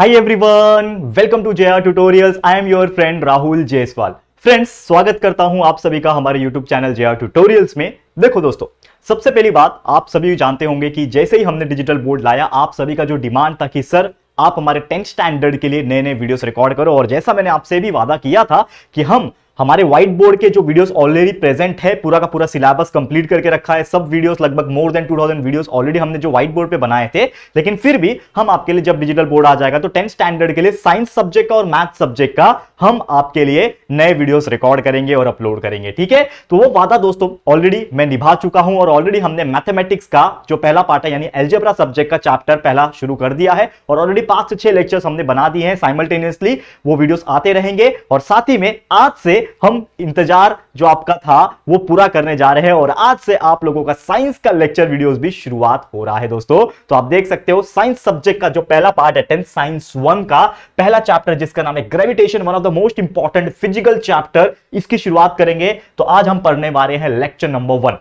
Hi everyone, welcome to JR Tutorials. I am your friend Rahul Jaiswal friends स्वागत करता हूं आप सभी का हमारे यूट्यूब चैनल JR ट्यूटोरियल्स में देखो दोस्तों सबसे पहली बात आप सभी जानते होंगे कि जैसे ही हमने डिजिटल बोर्ड लाया आप सभी का जो डिमांड था कि सर आप हमारे टेंथ स्टैंडर्ड के लिए नए नए वीडियोस रिकॉर्ड करो और जैसा मैंने आपसे भी वादा किया था कि हम हमारे व्हाइट बोर्ड के जो वीडियोस ऑलरेडी प्रेजेंट है पूरा का पूरा सिलेबस कंप्लीट करके रखा है सब वीडियोस लगभग मोर देन 2000 वीडियोस ऑलरेडी हमने जो व्हाइट बोर्ड पे बनाए थे लेकिन फिर भी हम आपके लिए जब डिजिटल बोर्ड आ जाएगा तो टेंथ स्टैंडर्ड के लिए साइंस सब्जेक्ट का और मैथ सब्जेक्ट का हम आपके लिए नए वीडियोज रिकॉर्ड करेंगे और अपलोड करेंगे ठीक है तो वो वादा दोस्तों ऑलरेडी मैं निभा चुका हूं और ऑलरेडी हमने मैथमेटिक्स का जो पहला पार्ट है यानी एल्जेब्रा सब्जेक्ट का चैप्टर पहला शुरू कर दिया है और ऑलरेडी पांच से छह लेक्चर्स हमने बना दिए हैं साइमल्टेनियसली वो वीडियोस आते रहेंगे और साथ ही में आज से हम इंतजार जो आपका था वो पूरा करने जा रहे हैं और आज से आप लोगों का साइंस का लेक्चर वीडियोस भी शुरुआत हो रहा है दोस्तों तो आप देख सकते हो साइंस सब्जेक्ट का जो पहला पार्ट है टेंथ साइंस वन का पहला चैप्टर जिसका नाम है gravitation one of the most important physical chapter इसकी शुरुआत करेंगे तो आज हम पढ़ने वाले हैं लेक्चर नंबर वन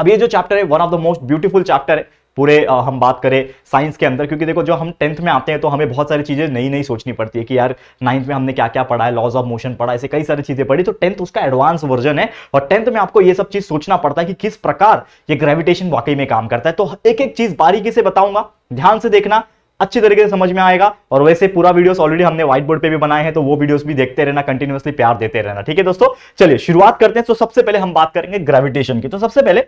अब ये जो चैप्टर है one of the most beautiful chapter है पूरे हम बात करें साइंस के अंदर क्योंकि देखो जो हम टेंथ में आते हैं तो हमें बहुत सारी चीज़ें नई नई सोचनी पड़ती है कि यार नाइन्थ में हमने क्या क्या पढ़ा है लॉज ऑफ मोशन पढ़ा ऐसे कई सारी चीज़ें पढ़ी तो टेंथ उसका एडवांस वर्जन है और टेंथ में आपको ये सब चीज़ सोचना पड़ता है कि किस प्रकार ये ग्रेविटेशन वाकई में काम करता है तो एक एक चीज़ बारीकी से बताऊंगा ध्यान से देखना अच्छी तरीके से समझ में आएगा और वैसे पूरा वीडियोस ऑलरेडी हमने व्हाइट बोर्ड पर भी बनाए हैं तो वो वीडियोस भी देखते रहना कंटिन्यूसली प्यार देते रहना ठीक है दोस्तों चलिए शुरुआत करते हैं तो सबसे पहले हम बात करेंगे ग्रेविटेशन की तो सबसे पहले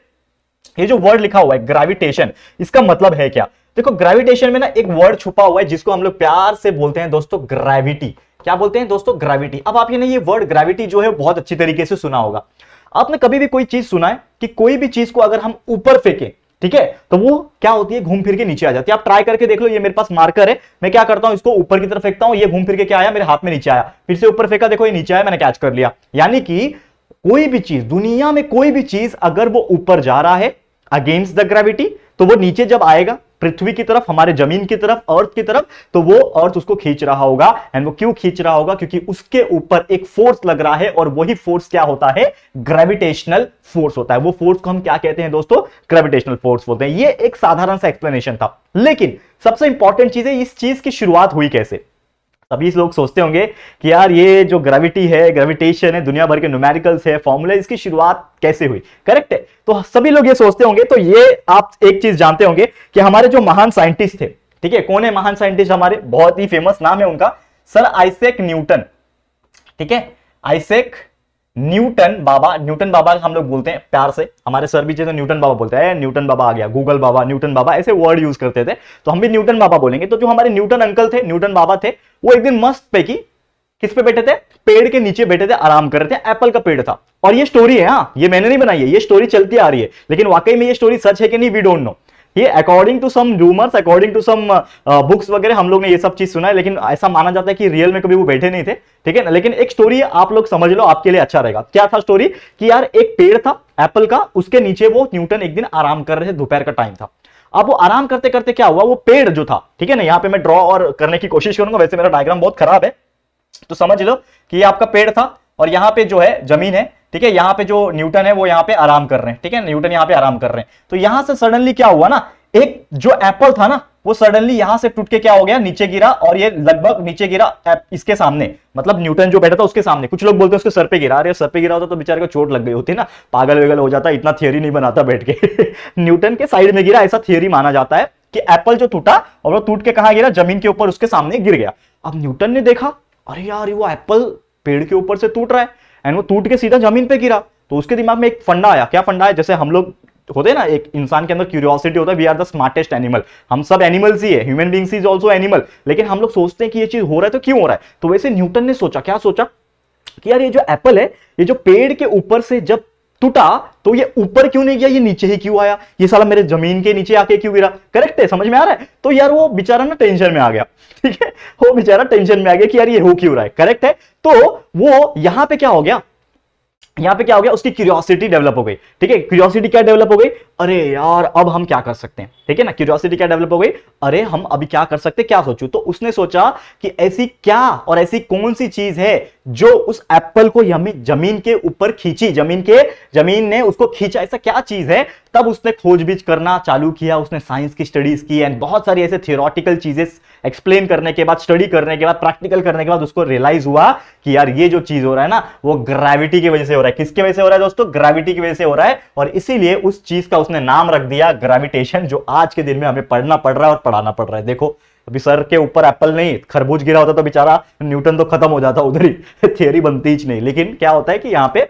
ये जो वर्ड लिखा हुआ है ग्रेविटेशन इसका मतलब है क्या देखो ग्रेविटेशन में ना एक वर्ड छुपा हुआ है जिसको हम लोग प्यार से बोलते हैं दोस्तों ग्रेविटी क्या बोलते हैं दोस्तों ग्रेविटी अब आपने ये, ये वर्ड ग्रेविटी जो है बहुत अच्छी तरीके से सुना होगा आपने कभी भी कोई चीज सुना है कि कोई भी चीज को अगर हम ऊपर फेंके ठीक है तो वो क्या होती है घूम फिर के नीचे आ जाती है आप ट्राई करके देख लो ये मेरे पास मार्कर है मैं क्या करता हूं इसको ऊपर की तरफ फेंकता हूं ये घूम फिर के क्या आया मेरे हाथ में नीचे आया फिर से ऊपर फेंका देखो ये नीचे आया मैंने कैच कर लिया यानी कि कोई भी चीज दुनिया में कोई भी चीज अगर वो ऊपर जा रहा है अगेंस्ट द ग्रेविटी तो वो नीचे जब आएगा पृथ्वी की तरफ हमारे जमीन की तरफ अर्थ की तरफ तो वो अर्थ उसको खींच रहा होगा एंड वो क्यों खींच रहा होगा क्योंकि उसके ऊपर एक फोर्स लग रहा है और वही फोर्स क्या होता है ग्रेविटेशनल फोर्स होता है वो फोर्स को हम क्या कहते हैं दोस्तों ग्रेविटेशनल फोर्स बोलते हैं ये एक साधारण सा एक्सप्लेनेशन था लेकिन सबसे इंपॉर्टेंट चीज है इस चीज की शुरुआत हुई कैसे सभी लोग सोचते होंगे कि यार ये जो ग्रेविटी है ग्रेविटेशन है दुनिया भर के न्यूमेरिकल्स है फॉर्मूला इसकी शुरुआत कैसे हुई करेक्ट है तो सभी लोग ये सोचते होंगे तो ये आप एक चीज जानते होंगे कि हमारे जो महान साइंटिस्ट थे ठीक है कौन है महान साइंटिस्ट हमारे बहुत ही फेमस नाम है उनका सर आइसेक न्यूटन ठीक है आइसेक न्यूटन बाबा न्यूटन बाबा हम लोग बोलते हैं प्यार से हमारे सर भी तो न्यूटन बाबा बोलते हैं न्यूटन बाबा आ गया गूगल बाबा न्यूटन बाबा ऐसे वर्ड यूज करते थे तो हम भी न्यूटन बाबा बोलेंगे तो जो हमारे न्यूटन अंकल थे न्यूटन बाबा थे वो एक दिन मस्त पे की किस पे बैठे थे पेड़ के नीचे बैठे थे आराम कर रहे थे एप्पल का पेड़ था और ये स्टोरी है हाँ ये मैंने नहीं बनाई है ये स्टोरी चलती आ रही है लेकिन वाकई में ये स्टोरी सच है कि नहीं वी डोंट नो ये according to some rumours according to some books वगैरह हम लोग ने ये सब चीज सुना है लेकिन ऐसा माना जाता है कि रियल में कभी वो बैठे नहीं थे ठीक है ना लेकिन एक स्टोरी आप लोग समझ लो आपके लिए अच्छा रहेगा क्या था स्टोरी कि यार एक पेड़ था एप्पल का उसके नीचे वो न्यूटन एक दिन आराम कर रहे थे दोपहर का टाइम था अब वो आराम करते करते क्या हुआ वो पेड़ जो था ठीक है ना यहाँ पे मैं ड्रॉ और करने की कोशिश करूंगा वैसे मेरा डायग्राम बहुत खराब है तो समझ लो कि ये आपका पेड़ था और यहाँ पे जो है जमीन है ठीक है यहाँ पे जो न्यूटन है वो यहाँ पे आराम कर रहे हैं ठीक है न्यूटन यहाँ पे आराम कर रहे हैं तो यहां से सडनली क्या हुआ ना एक जो एप्पल था ना वो सडनली यहां से टूट के क्या हो गया नीचे गिरा और ये लगभग नीचे गिरा इसके सामने मतलब न्यूटन जो बैठा था उसके सामने कुछ लोग बोलते हैं उसके सर पे गिरा अरे सर पे गिरा होता तो बेचारे को चोट लग गई होती ना पागल वेगल हो जाता इतना थियोरी नहीं बनाता बैठ के न्यूटन के साइड में गिरा ऐसा थियोरी माना जाता है कि एप्पल जो टूटा और वो टूट के कहा गिरा जमीन के ऊपर उसके सामने गिर गया अब न्यूटन ने देखा अरे यार वो एप्पल पेड़ के ऊपर से टूट रहा है एंड वो टूट के सीधा जमीन पे गिरा तो उसके दिमाग में एक फंडा आया क्या फंडा है जैसे हम लोग होते हैं ना एक इंसान के अंदर क्यूरियोसिटी होता है we are the smartest animal हम सब एनिमल्स ही है human beings is also animal लेकिन हम लोग सोचते हैं कि ये चीज हो रहा है तो क्यों हो रहा है तो वैसे न्यूटन ने सोचा क्या सोचा कि यार ये जो एप्पल है ये जो पेड़ के ऊपर से जब टूटा तो ये ऊपर क्यों नहीं गया ये नीचे ही क्यों आया ये साला मेरे जमीन के नीचे आके क्यों गिरा करेक्ट है समझ में आ रहा है तो यार वो बेचारा ना टेंशन में आ गया ठीक है वो बेचारा टेंशन में आ गया कि यार ये हो क्यों रहा है करेक्ट है तो वो यहां पे क्या हो गया यहां पे क्या हो गया उसकी क्यूरियोसिटी डेवलप हो गई ठीक है क्यूरियोसिटी क्या डेवलप हो गई अरे यार अब हम क्या कर सकते हैं ठीक है ना क्यूरियोसिटी क्या डेवलप हो गई अरे हम अभी क्या कर सकते क्या सोचू तो उसने सोचा कि ऐसी क्या और ऐसी कौन सी चीज है जो उस एप्पल को जमीन के ऊपर खींची जमीन के जमीन ने उसको खींचा ऐसा क्या चीज है तब उसने खोजबीज करना चालू किया उसने साइंस की स्टडीज की एंड बहुत सारी ऐसे थियोरटिकल चीजें एक्सप्लेन करने के बाद स्टडी करने के बाद प्रैक्टिकल करने के बाद उसको रियलाइज हुआ कि यार ये जो चीज हो रहा है ना वो ग्रेविटी की वजह से हो रहा है किसके वजह से हो रहा है दोस्तों ग्रेविटी की वजह से हो रहा है और इसीलिए उस चीज का उसने नाम रख दिया ग्रेविटेशन जो आज के दिन में हमें पढ़ना पड़ रहा है और पढ़ाना पड़ रहा है देखो अभी सर के ऊपर एप्पल नहीं खरबूज गिरा होता तो बेचारा न्यूटन तो खत्म हो जाता उधर ही थियोरी बनती ही नहीं लेकिन क्या होता है कि यहाँ पे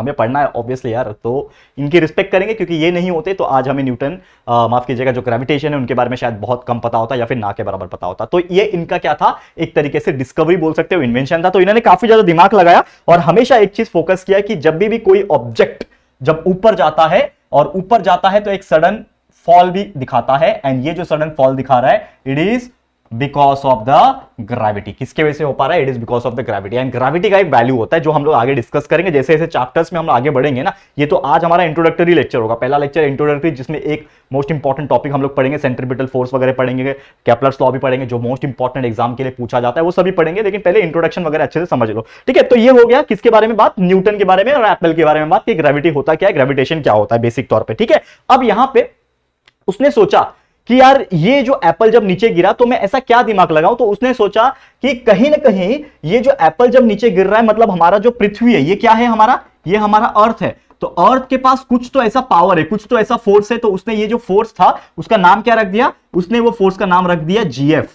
हमें पढ़ना है ऑब्वियसली यार तो इनकी रिस्पेक्ट करेंगे क्योंकि ये नहीं होते तो आज हमें न्यूटन माफ कीजिएगा जो ग्रेविटेशन है उनके बारे में शायद बहुत कम पता होता या फिर ना के बराबर पता होता तो ये इनका क्या था एक तरीके से डिस्कवरी बोल सकते हो इन्वेंशन था तो इन्होंने काफी ज्यादा दिमाग लगाया और हमेशा एक चीज फोकस किया कि जब भी, भी कोई ऑब्जेक्ट जब ऊपर जाता है और ऊपर जाता है तो एक सडन फॉल भी दिखाता है एंड ये जो सडन फॉल दिखा रहा है it is because of the gravity किसके वजह से हो पा रहा है it is because of the gravity and gravity का एक वैल्यू होता है जो हम लोग आगे डिस्कस करेंगे जैसे जैसे चैप्टर्स में हम आगे बढ़ेंगे ना ये तो आज हमारा इंट्रोडक्टरी लेक्चर होगा पहला लेक्चर इंट्रोडक्टरी जिसमें एक मोस्ट इंपॉर्टेंट टॉपिक हम लोग पढ़ेंगे सेंट्रीपिटल फोर्स वगैरह पढ़ेंगे कैपलर्स लॉ भी पढ़ेंगे जो मोस्ट इंपॉर्टेंट एग्जाम के लिए पूछा जाता है वो सभी पढ़ेंगे लेकिन पहले इंट्रोडक्शन वगैरह अच्छे से समझ लो ठीक है तो ये हो गया किसके बारे में बात न्यूटन के बारे में और एप्पल के बारे में बात कि ग्रेविटी होता क्या है ग्रेविटेशन क्या होता है बेसिक तौर पर ठीक है अब यहाँ पे उसने सोचा कि यार ये जो एप्पल जब नीचे गिरा तो मैं ऐसा क्या दिमाग लगाऊं तो उसने सोचा कि कहीं ना कहीं ये जो एप्पल जब नीचे गिर रहा है मतलब हमारा जो पृथ्वी है ये क्या है हमारा ये हमारा अर्थ है तो अर्थ के पास कुछ तो ऐसा पावर है कुछ तो ऐसा फोर्स है तो उसने ये जो फोर्स था उसका नाम क्या रख दिया उसने वो फोर्स का नाम रख दिया जीएफ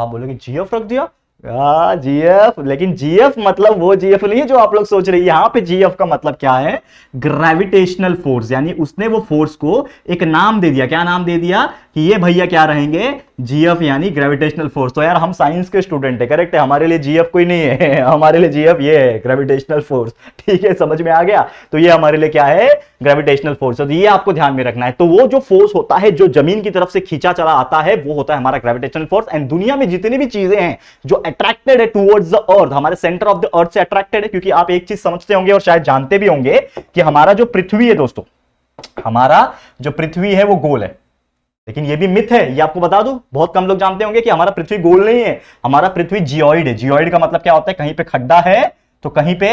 आप बोलोगे जीएफ रख दिया जीएफ हाँ, लेकिन जीएफ मतलब वो जीएफ नहीं है जो आप लोग सोच रहे हैं यहां पे जीएफ का मतलब क्या है ग्रेविटेशनल फोर्स यानी उसने वो फोर्स को एक नाम दे दिया क्या नाम दे दिया कि ये भैया क्या रहेंगे जीएफ यानी ग्रेविटेशनल फोर्स तो यार हम साइंस के स्टूडेंट है करेक्ट है हमारे लिए जीएफ कोई नहीं है हमारे लिए जीएफ ये है ग्रेविटेशनल फोर्स ठीक है समझ में आ गया तो ये हमारे लिए क्या है ग्रेविटेशनल फोर्स तो ये आपको ध्यान में रखना है तो वो जो फोर्स होता है जो जमीन की तरफ से खींचा चला आता है वो होता है हमारा ग्रेविटेशनल फोर्स एंड दुनिया में जितनी भी चीजें हैं जो अट्रैक्टेड है टूवर्ड्स द अर्थ हमारे सेंटर ऑफ द अर्थ से अट्रैक्टेड है क्योंकि आप एक चीज समझते होंगे और शायद जानते भी होंगे कि हमारा जो पृथ्वी है दोस्तों हमारा जो पृथ्वी है वो गोल है लेकिन ये भी मिथ है ये आपको बता दूं बहुत कम लोग जानते होंगे कि हमारा पृथ्वी गोल नहीं है हमारा पृथ्वी जियोइड है जियोइड का मतलब क्या होता है कहीं पे खड्डा है तो कहीं पे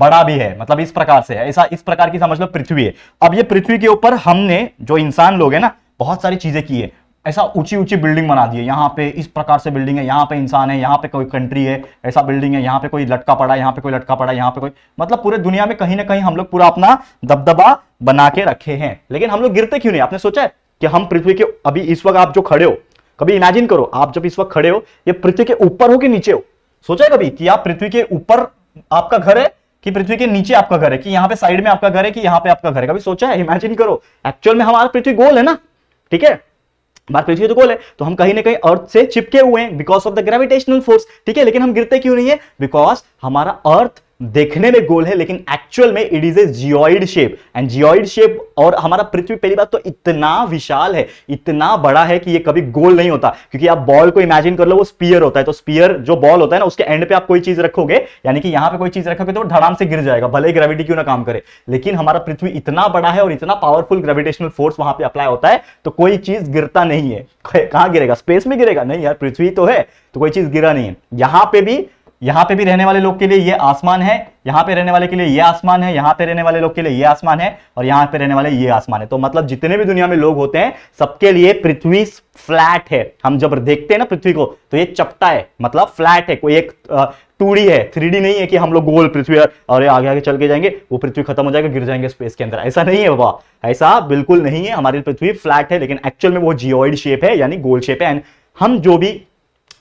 बड़ा भी है मतलब इस प्रकार से है ऐसा इस प्रकार की समझ लो पृथ्वी है अब ये पृथ्वी के ऊपर हमने जो इंसान लोग है ना बहुत सारी चीजें की है ऐसा ऊंची ऊंची बिल्डिंग बना दी है यहाँ पे इस प्रकार से बिल्डिंग है यहाँ पे इंसान है यहाँ पे कोई कंट्री है ऐसा बिल्डिंग है यहाँ पे कोई लटका पड़ा है यहाँ पे कोई लटका पड़ा है यहाँ पे कोई मतलब पूरे दुनिया में कहीं ना कहीं हम लोग पूरा अपना दबदबा बना के रखे हैं लेकिन हम लोग गिरते क्यों नहीं आपने सोचा है कि हम पृथ्वी के अभी इस वक्त आप जो खड़े हो कभी इमेजिन करो आप जब इस वक्त खड़े हो ये पृथ्वी के ऊपर हो कि नीचे हो सोचा है कभी कि आप पृथ्वी के ऊपर आपका घर है कि पृथ्वी के नीचे आपका घर है कि यहाँ पे साइड में आपका घर है कि यहाँ पे आपका घर है कभी सोचा है इमेजिन करो एक्चुअल में हमारा पृथ्वी गोल है ना ठीक है बात पृथ्वी तो गोल है तो हम कहीं ना कहीं अर्थ से चिपके हुए हैं because of the gravitational force ठीक है लेकिन हम गिरते क्यों नहीं है बिकॉज हमारा अर्थ देखने में गोल है लेकिन एक्चुअल में it is a geoid shape and geoid shape और हमारा पृथ्वी पहली बात तो इतना विशाल है इतना बड़ा है कि ये कभी गोल नहीं होता क्योंकि आप बॉल को इमेजिन कर लो वो स्पीयर होता है तो स्पीयर जो बॉल होता है ना उसके एंड पे आप कोई चीज रखोगे यानी कि यहां पे कोई चीज रखोगे तो धड़ाम से गिर जाएगा भले ही ग्रेविटी क्यों ना काम करे लेकिन हमारा पृथ्वी इतना बड़ा है और इतना पावरफुल ग्रेविटेशनल फोर्स वहां पर अप्लाई होता है तो कोई चीज गिरता नहीं है कहां गिरेगा स्पेस में गिरेगा नहीं यार पृथ्वी तो है तो कोई चीज गिरा नहीं है यहां पर भी यहाँ पे भी रहने वाले लोग के लिए ये आसमान है यहाँ पे रहने वाले के लिए ये आसमान है यहाँ पे रहने वाले लोग के लिए ये आसमान है और यहाँ पे रहने वाले ये आसमान है तो मतलब जितने भी दुनिया में लोग होते हैं सबके लिए पृथ्वी फ्लैट है हम जब देखते हैं ना पृथ्वी को तो ये चपटा है मतलब फ्लैट है कोई एक टूडी है थ्री नहीं है कि हम लोग गोल पृथ्वी और आगे आगे चल के जाएंगे वो पृथ्वी खत्म हो जाएगा गिर जाएंगे स्पेस के अंदर ऐसा नहीं है बाबा ऐसा बिल्कुल नहीं है हमारी पृथ्वी फ्लैट है लेकिन एक्चुअल में वो जियोइड शेप है यानी गोल शेप है एंड हम जो भी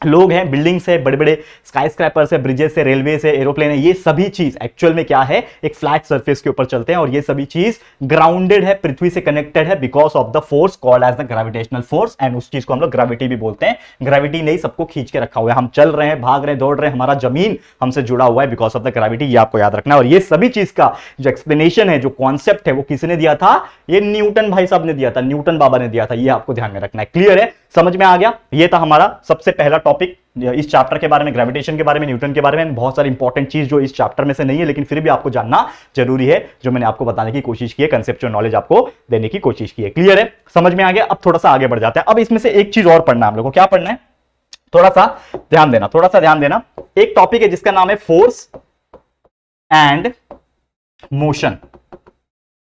लोग हैं बिल्डिंग्स है बड़े बड़े स्काई स्क्रैपर्स है ब्रिजेस है रेलवे है एरोप्लेन है ये सभी चीज एक्चुअल में क्या है एक फ्लैट सरफेस के ऊपर चलते हैं और ये सभी चीज ग्राउंडेड है पृथ्वी से कनेक्टेड है because of the force called as the gravitational force and उस चीज को हम लोग ग्रेविटी भी बोलते हैं ग्रेविटी ने सबको खींच के रखा हुआ है हम चल रहे हैं भाग रहे हैं दौड़ रहे हैं हमारा जमीन हमसे जुड़ा हुआ है बिकॉज ऑफ द ग्रेविटी ये आपको याद रखना है और ये सभी चीज का जो एक्सप्लेनेशन है जो कॉन्सेप्ट है वो किसने दिया था ये न्यूटन भाई साहब ने दिया था न्यूटन बाबा ने दिया था ये आपको ध्यान में रखना है क्लियर है समझ में आ गया ये था हमारा सबसे पहला टॉपिक इस चैप्टर के बारे में ग्रेविटेशन के बारे में न्यूटन के बारे में बहुत सारी इंपॉर्टेंट चीज जो इस चैप्टर में से नहीं है लेकिन फिर भी आपको जानना जरूरी है जो मैंने आपको बताने की कोशिश की है कंसेप्ट नॉलेज आपको देने की कोशिश की है क्लियर है समझ में आ गया अब थोड़ा सा आगे बढ़ जाता है अब इसमें से एक चीज और पढ़ना है हम लोग को क्या पढ़ना है थोड़ा सा ध्यान देना थोड़ा सा ध्यान देना एक टॉपिक है जिसका नाम है फोर्स एंड मोशन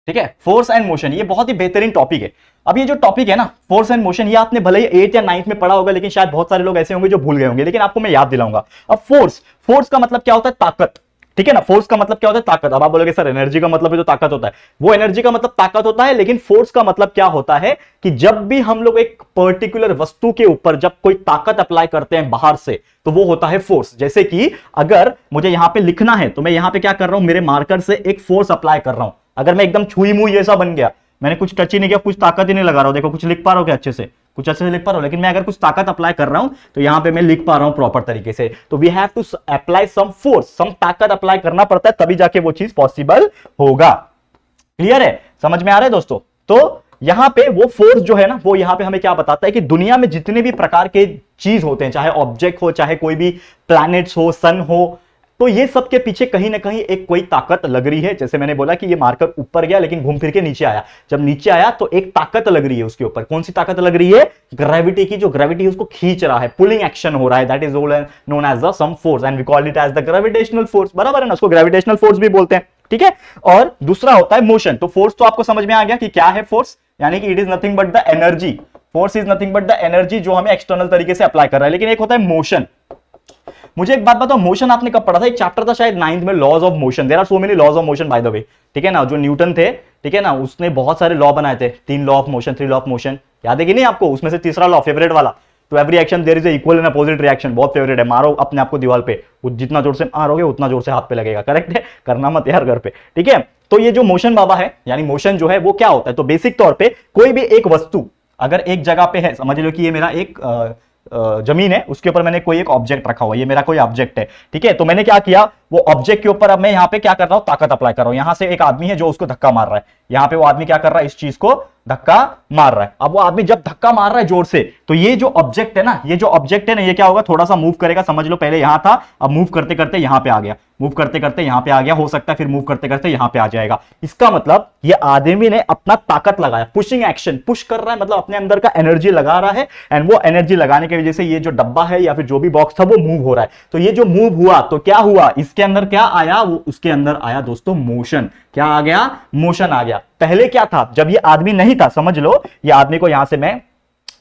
ठीक है फोर्स एंड मोशन ये बहुत ही बेहतरीन टॉपिक है अब ये जो टॉपिक है ना फोर्स एंड मोशन ये आपने भले ही एट या नाइन्थ में पढ़ा होगा लेकिन शायद बहुत सारे लोग ऐसे होंगे जो भूल गए होंगे लेकिन आपको मैं याद दिलाऊंगा अब फोर्स फोर्स का मतलब क्या होता है ताकत ठीक है ना फोर्स का मतलब क्या होता है ताकत अब आप बोलोगे सर एनर्जी का मतलब जो ताकत होता है वो एनर्जी का मतलब ताकत होता है लेकिन फोर्स का मतलब क्या होता है कि जब भी हम लोग एक पर्टिकुलर वस्तु के ऊपर जब कोई ताकत अप्लाई करते हैं बाहर से तो वो होता है फोर्स जैसे कि अगर मुझे यहां पे लिखना है तो मैं यहां पे क्या कर रहा हूं मेरे मार्कर से एक फोर्स अप्लाई कर रहा हूं अगर मैं एकदम छुई मुई जैसा बन गया मैंने कुछ टच ही नहीं किया कुछ ताकत ही नहीं लगा रहा हूँ देखो कुछ लिख पा रहा हूँ क्या अच्छे से कुछ अच्छे से लिख पा रहा हूँ लेकिन मैं अगर कुछ ताकत अप्लाई कर रहा हूँ तो यहाँ पे मैं लिख पा रहा हूँ प्रॉपर तरीके से तो we have to apply some force some ताकत अप्लाई करना पड़ता है तभी जाके वो चीज पॉसिबल होगा क्लियर है समझ में आ रहा है दोस्तों तो यहाँ पे वो फोर्स जो है ना वो यहाँ पे हमें क्या बताता है कि दुनिया में जितने भी प्रकार के चीज होते हैं चाहे ऑब्जेक्ट हो चाहे कोई भी प्लैनेट्स हो सन हो तो ये सब के पीछे कहीं ना कहीं एक कोई ताकत लग रही है जैसे मैंने बोला कि ये मार्कर ऊपर गया लेकिन घूम फिर के नीचे आया जब नीचे आया तो एक ताकत लग रही है उसके ऊपर कौन सी ताकत लग रही है ग्रेविटी की जो ग्रेविटी उसको खींच रहा है पुलिंग एक्शन हो रहा है that is all known as the some force and we call it as the gravitational force बराबर है ना उसको ग्रेविटेशनल फोर्स भी बोलते हैं ठीक है और दूसरा होता है मोशन तो फोर्स तो आपको समझ में आ गया कि क्या है फोर्स यानी कि it is nothing but the energy force is nothing but the energy जो हमें एक्सटर्नल तरीके से अप्लाई कर रहा है लेकिन एक होता है मोशन मुझे एक बात बताओ मोशन आपने कब पढ़ा था एक चैप्टर था शायद नाइन्थ में laws of motion there are so many laws of motion by the way ठीक है ना जो न्यूटन थे ठीक है ना उसने बहुत सारे लॉ बनाए थे तीन law of motion three law of motion याद है कि नहीं आपको उसमें से तीसरा लॉ फेवरेट वाला to every action there is equal and opposite reaction बहुत फेवरेट है मारो अपने आपको दीवार पे जितना जोर से मारोगे उतना जोर से हाथ पे लगेगा करेक्ट है करना मत यार घर पे ठीक है तो ये जो मोशन बाबा है यानी मोशन जो है वो क्या होता है तो बेसिक तौर पे कोई भी एक वस्तु अगर एक जगह पे है समझ लो कि ये मेरा एक जमीन है उसके ऊपर मैंने कोई एक ऑब्जेक्ट रखा हुआ ये मेरा कोई ऑब्जेक्ट है ठीक है तो मैंने क्या किया वो ऑब्जेक्ट के ऊपर अब मैं यहाँ पे क्या कर रहा हूँ ताकत अप्लाई कर रहा हूँ यहाँ से एक आदमी है जो उसको धक्का मार रहा है यहाँ पे वो आदमी क्या कर रहा है इस चीज को धक्का मार रहा है अब वो आदमी जब धक्का मार रहा है जोर से तो ये जो ऑब्जेक्ट है ना ये जो ऑब्जेक्ट है ना ये क्या होगा थोड़ा सा मूव करेगा समझ लो पहले यहां था अब मूव करते करते यहां पे आ गया मूव करते करते यहाँ पे आ गया हो सकता है फिर मूव करते करते यहाँ पे आ जाएगा इसका मतलब ये आदमी ने अपना ताकत लगाया पुशिंग एक्शन पुश कर रहा है मतलब अपने अंदर का एनर्जी लगा रहा है एंड वो एनर्जी लगाने की वजह से ये जो डब्बा है या फिर जो भी बॉक्स था वो मूव हो रहा है तो ये जो मूव हुआ तो क्या हुआ इसके अंदर क्या आया वो उसके अंदर आया दोस्तों मोशन क्या आ गया मोशन आ गया पहले क्या था जब ये आदमी नहीं था समझ लो ये आदमी को यहां से मैं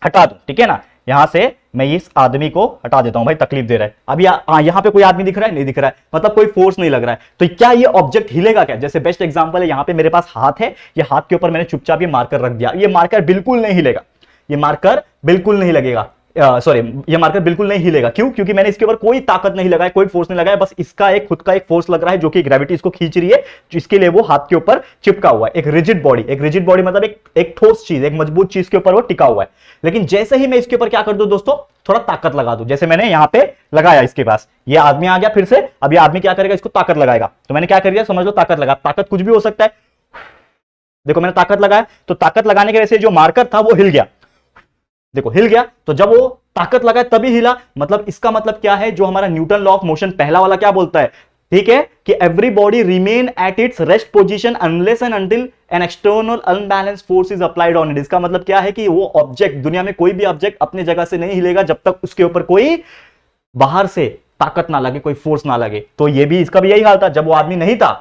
हटा दू ठीक है ना यहां से मैं इस आदमी को हटा देता हूं भाई तकलीफ दे रहा है अब यहाँ यहाँ पे कोई आदमी दिख रहा है नहीं दिख रहा है मतलब कोई फोर्स नहीं लग रहा है तो क्या ये ऑब्जेक्ट हिलेगा क्या जैसे बेस्ट एग्जाम्पल है यहाँ पे मेरे पास हाथ है ये हाथ के ऊपर मैंने चुपचाप ये मार्कर रख दिया ये मार्कर बिल्कुल नहीं हिलेगा ये मार्कर बिल्कुल नहीं लगेगा सॉरी ये मार्कर बिल्कुल नहीं हिलेगा क्यों क्योंकि मैंने इसके ऊपर कोई ताकत नहीं लगाया कोई फोर्स नहीं लगाया बस इसका एक खुद का एक फोर्स लग रहा है जो कि ग्रेविटी इसको खींच रही है जिसके लिए वो हाथ के ऊपर चिपका हुआ है एक रिजिड बॉडी एक रिजिड बॉडी मतलब एक एक ठोस चीज एक मजबूत चीज के ऊपर वो टिका हुआ है लेकिन जैसे ही मैं इसके ऊपर क्या कर दू दोस्तों थोड़ा ताकत लगा दू जैसे मैंने यहाँ पे लगाया इसके पास ये आदमी आ गया फिर से अब ये आदमी क्या करेगा इसको ताकत लगाएगा तो मैंने क्या कर दिया समझ लो ताकत लगा ताकत कुछ भी हो सकता है देखो मैंने ताकत लगाया तो ताकत लगाने के वजह से जो मार्कर था वो हिल गया देखो हिल गया तो जब वो ताकत लगाए तभी हिला मतलब इसका मतलब क्या है जो हमारा न्यूटन लॉ ऑफ मोशन पहला वाला क्या बोलता है ठीक है कि every body remain at its rest position unless and until an external unbalance force is applied on it इसका मतलब क्या है कि वो ऑब्जेक्ट दुनिया में कोई भी ऑब्जेक्ट अपने जगह से नहीं हिलेगा जब तक उसके ऊपर कोई बाहर से ताकत ना लगे कोई फोर्स ना लगे तो ये भी इसका भी यही हाल था जब वो आदमी नहीं था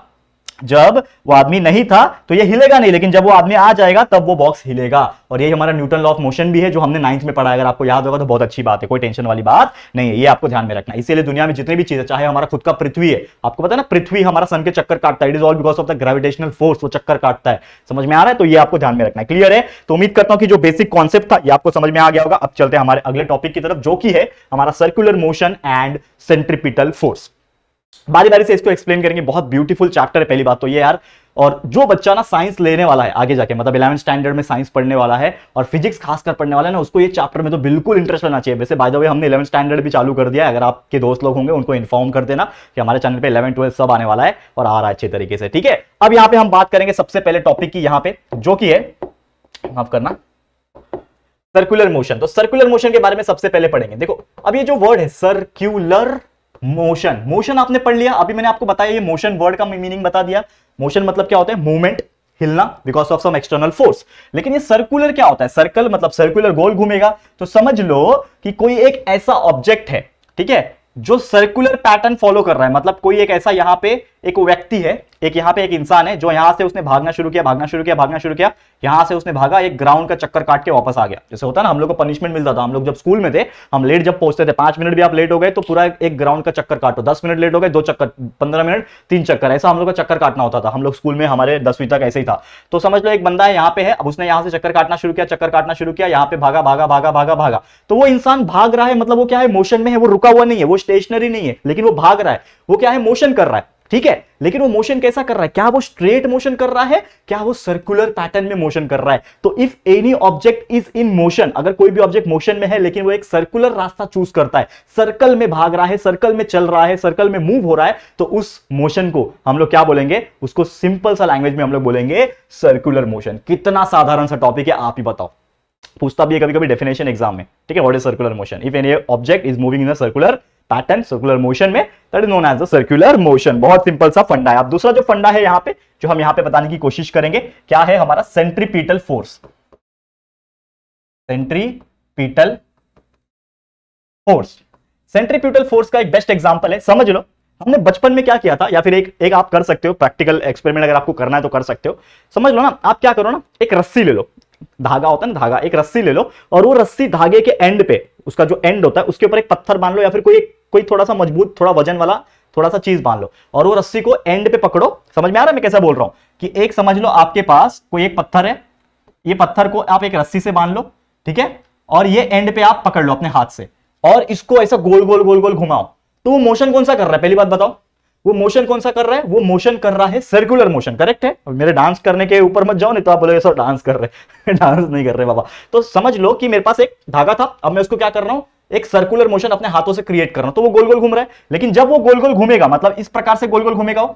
जब वो आदमी नहीं था तो ये हिलेगा नहीं लेकिन जब वो आदमी आ जाएगा तब वो बॉक्स हिलेगा और ये हमारा न्यूटन लॉ ऑफ मोशन भी है जो हमने नाइन्थ में पढ़ा अगर आपको याद होगा तो बहुत अच्छी बात है कोई टेंशन वाली बात नहीं है ये आपको ध्यान में रखना इसीलिए दुनिया में जितनी भी चीजें चाहे हमारा खुद का पृथ्वी है आपको पता है ना पृथ्वी हमारा सन के चक्कर काटता है it is all because of the gravitational force वो चक्कर काटता है समझ में आ रहा है तो ये आपको ध्यान में रखना है क्लियर है तो उम्मीद करता हूँ कि जो बेसिक कॉन्सेप्ट था ये आपको समझ में आ गया होगा अब चलते हैं हमारे अगले टॉपिक की तरफ जो कि है हमारा circular motion and centripetal force बारी बारी से इसको एक्सप्लेन करेंगे बहुत ब्यूटीफुल चैप्टर है पहली बात तो ये यार और जो बच्चा ना साइंस लेने वाला है आगे जाके मतलब इलेवन स्टैंडर्ड में साइंस पढ़ने वाला है और फिजिक्स खासकर पढ़ने वाला है ना उसको ये चैप्टर में तो बिल्कुल इंटरेस्ट लेना चाहिए वैसे बाय द वे हमने इलेवन स्टैंडर्ड भी चालू कर दिया है अगर आपके दोस्त लोग होंगे उनको इन्फॉर्म कर देना कि हमारे चैनल पर इलेवन ट्वेल्थ सब आने वाला है और आ रहा है अच्छे तरीके से ठीक है अब यहाँ पे हम बात करेंगे सबसे पहले टॉपिक की यहाँ पे जो कि है माफ करना सर्कुलर मोशन तो सर्कुलर मोशन के बारे में सबसे पहले पढ़ेंगे देखो अब ये जो वर्ड है सर्क्यूलर मोशन मोशन आपने पढ़ लिया अभी मैंने आपको बताया ये मोशन वर्ड का मीनिंग बता दिया मोशन मतलब क्या होता है मूवमेंट हिलना because of some external force लेकिन ये सर्कुलर क्या होता है सर्कल मतलब सर्कुलर गोल घूमेगा तो समझ लो कि कोई एक ऐसा ऑब्जेक्ट है ठीक है जो सर्कुलर पैटर्न फॉलो कर रहा है मतलब कोई एक ऐसा यहां पे एक व्यक्ति है एक यहाँ पे एक इंसान है जो यहाँ से उसने भागना शुरू किया भागना शुरू किया भागना शुरू किया यहाँ से उसने भागा एक ग्राउंड का चक्कर काट के वापस आ गया जैसे होता ना हम लोग को पनिशमेंट मिलता था हम लोग जब स्कूल में थे हम लेट जब पहुंचते थे पांच मिनट भी आप लेट हो गए तो पूरा एक ग्राउंड का चक्कर काटो दस मिनट लेट हो गए दो चक्कर पंद्रह मिनट तीन चक्कर ऐसा हम लोग का चक्कर काटना होता था हम लोग स्कूल में हमारे दसवीं तक ऐसे ही था तो समझ लो एक बंदा है यहाँ पे है अब उसने यहाँ से चक्कर काटना शुरू किया चक्कर काटना शुरू किया यहाँ पे भागा भागा भागा भागा भागा तो वो इंसान भाग रहा है मतलब वो क्या है मोशन में है वो रुका हुआ नहीं है वो स्टेशनरी नहीं है लेकिन वो भाग रहा है वो क्या है मोशन कर रहा है ठीक है लेकिन वो मोशन कैसा कर रहा है क्या वो स्ट्रेट मोशन कर रहा है क्या वो सर्कुलर पैटर्न में मोशन कर रहा है तो if any object is in motion अगर कोई भी ऑब्जेक्ट मोशन में है लेकिन वो एक सर्कुलर रास्ता चूज करता है सर्कल में भाग रहा है सर्कल में चल रहा है सर्कल में मूव हो रहा है तो उस मोशन को हम लोग क्या बोलेंगे उसको सिंपल सा लैंग्वेज में हम लोग बोलेंगे सर्कुलर मोशन कितना साधारण सा टॉपिक है आप ही बताओ पूछता भी है कभी कभी डेफिनेशन एग्जाम में ठीक है what is circular motion if any object is moving in circular pattern circular motion में that is known as a circular motion बहुत सिंपल सा फंडा है अब दूसरा जो फंडा है यहाँ पे जो हम यहाँ पे बताने की कोशिश करेंगे क्या है हमारा centripetal force centripetal force centripetal force का एक बेस्ट एग्जाम्पल है समझ लो हमने बचपन में क्या किया था या फिर एक एक आप कर सकते हो प्रैक्टिकल एक्सपेरिमेंट अगर आपको करना है तो कर सकते हो समझ लो ना आप क्या करो ना एक रस्सी ले लो धागा होता है ना धागा एक रस्सी ले लो और वो रस्सी धागे के एंड पे उसका जो एंड होता है उसके ऊपर एक पत्थर बांध लो या फिर कोई कोई थोड़ा सा मजबूत थोड़ा वजन वाला थोड़ा सा चीज बांध लो और वो रस्सी को एंड पे पकड़ो समझ में आ रहा है मैं कैसा बोल रहा हूं कि एक समझ लो आपके पास कोई एक पत्थर है ये पत्थर को आप एक रस्सी से बांध लो ठीक है और ये एंड पे आप पकड़ लो अपने हाथ से और इसको ऐसा गोल गोल गोल गोल घुमाओ तो वो मोशन कौन सा कर रहा है पहली बात बताओ वो मोशन कौन सा कर रहा है वो मोशन कर रहा है सर्कुलर मोशन करेक्ट है मेरे डांस करने के ऊपर मत जाओ नहीं तो आप बोले सर डांस कर रहे डांस नहीं कर रहे बाबा तो समझ लो कि मेरे पास एक धागा था अब मैं उसको क्या कर रहा हूं एक सर्कुलर मोशन अपने हाथों से क्रिएट कर रहा हूं तो वो गोल गोल घूम रहा है लेकिन जब वो गोल गोल घूमेगा मतलब इस प्रकार से गोल गोल घूमेगा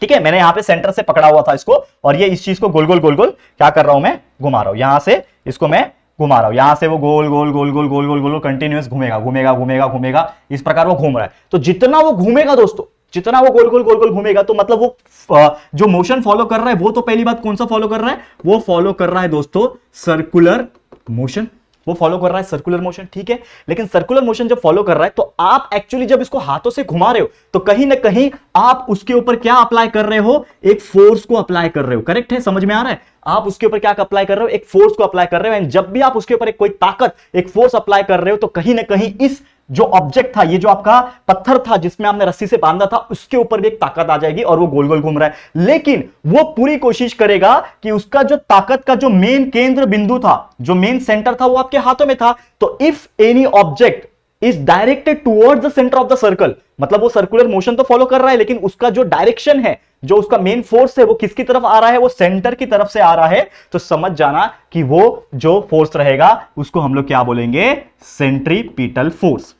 ठीक है मैंने यहां पे सेंटर से पकड़ा हुआ था इसको और ये इस चीज को गोल गोल गोल गोल क्या कर रहा हूं मैं घुमा रहा हूं यहां से इसको मैं घुमा रहा हूं यहां से वो गोल गोल गोल गोल गोल गोल गोल कंटिन्यूस घूमेगा घूमेगा घूमेगा घूमेगा इस प्रकार वो घूम रहा है तो जितना वो घूमेगा दोस्तों जितना वो गोल गोल गोल गोल घूमेगा तो मतलब वो जो मोशन फॉलो कर रहा है वो तो पहली बात कौन सा फॉलो कर रहा है वो फॉलो कर रहा है दोस्तों सर्कुलर मोशन वो फॉलो कर रहा है सर्कुलर मोशन ठीक है लेकिन सर्कुलर मोशन जब फॉलो कर रहा है तो आप एक्चुअली जब इसको हाथों से घुमा रहे हो तो कहीं ना कहीं आप उसके ऊपर क्या अप्लाई कर रहे हो एक फोर्स को अप्लाई कर रहे हो करेक्ट है समझ में आ रहा है आप उसके ऊपर क्या अप्लाई कर रहे हो एक फोर्स को अप्लाई कर रहे हो एंड जब भी आप उसके ऊपर एक कोई ताकत एक फोर्स अप्लाई कर रहे हो तो कहीं ना कहीं इस जो ऑब्जेक्ट था ये जो आपका पत्थर था जिसमें आपने रस्सी से बांधा था उसके ऊपर भी एक ताकत आ जाएगी और वो गोल गोल घूम रहा है लेकिन वो पूरी कोशिश करेगा कि उसका जो ताकत का जो मेन केंद्र बिंदु था जो मेन सेंटर था वो आपके हाथों में था तो if any object is directed towards the centre of the circle मतलब वो सर्कुलर मोशन तो फॉलो कर रहा है लेकिन उसका जो डायरेक्शन है जो उसका मेन फोर्स है वो किसकी तरफ आ रहा है वो सेंटर की तरफ से आ रहा है तो समझ जाना कि वो जो फोर्स रहेगा उसको हम लोग क्या बोलेंगे सेंट्रीपिटल फोर्स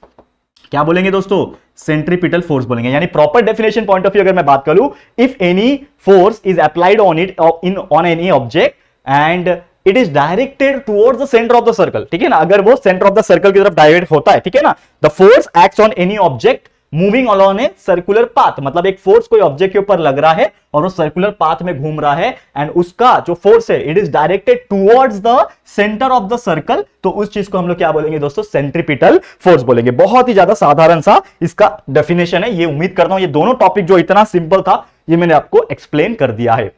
क्या बोलेंगे दोस्तों सेंट्रीपिटल फोर्स बोलेंगे यानी proper definition point of view अगर मैं बात करूं if any force is applied on it in on any object and it is directed towards the centre of the circle ठीक है ना अगर वो सेंटर ऑफ द सर्कल की तरफ डायरेक्ट होता है ठीक है ना the force act on any object moving along a circular path मतलब एक फोर्स कोई ऑब्जेक्ट के ऊपर लग रहा है और वो सर्कुलर पाथ में घूम रहा है एंड उसका जो फोर्स है it is directed towards the centre of the circle तो उस चीज को हम लोग क्या बोलेंगे दोस्तों सेंट्रीपिटल फोर्स बोलेंगे बहुत ही ज्यादा साधारण सा इसका डेफिनेशन है ये उम्मीद करता हूं ये दोनों टॉपिक जो इतना सिंपल था ये मैंने आपको एक्सप्लेन कर दिया है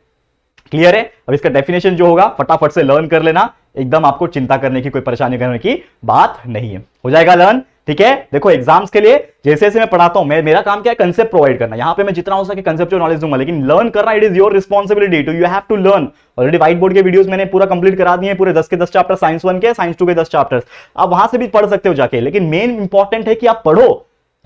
क्लियर है अब इसका डेफिनेशन जो होगा फटाफट से लर्न कर लेना एकदम आपको चिंता करने की कोई परेशानी करने की बात नहीं है हो जाएगा लर्न ठीक है देखो एग्जाम्स के लिए जैसे जैसे मैं पढ़ाता हूं मैं मेरा काम क्या है कंसेप्ट प्रोवाइड करना यहां पे मैं जितना हो सके कंसेप्ट नॉलेज दूंगा लेकिन लर्न करना it is your responsibility to you have to learn already white board के वीडियोस मैंने पूरा कंप्लीट करा दिए पूरे दस के दस चैप्टर साइंस वन के साइंस टू के दस चैप्टर आप वहां से भी पढ़ सकते हो जाके लेकिन मेन इंपॉर्टेंट है कि आप पढ़ो